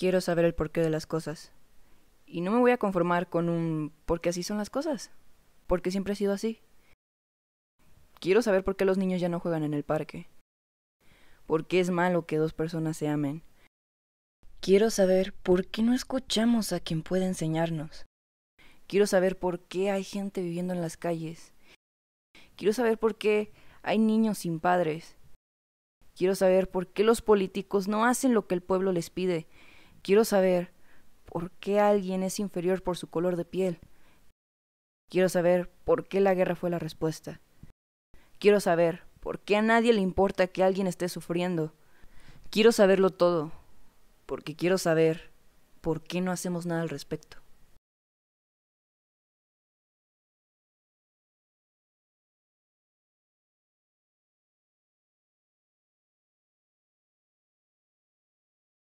Quiero saber el porqué de las cosas. Y no me voy a conformar con un porque así son las cosas, porque siempre ha sido así. Quiero saber por qué los niños ya no juegan en el parque. ¿Por qué es malo que dos personas se amen? Quiero saber por qué no escuchamos a quien puede enseñarnos. Quiero saber por qué hay gente viviendo en las calles. Quiero saber por qué hay niños sin padres. Quiero saber por qué los políticos no hacen lo que el pueblo les pide Quiero saber por qué alguien es inferior por su color de piel. Quiero saber por qué la guerra fue la respuesta. Quiero saber por qué a nadie le importa que alguien esté sufriendo. Quiero saberlo todo, porque quiero saber por qué no hacemos nada al respecto.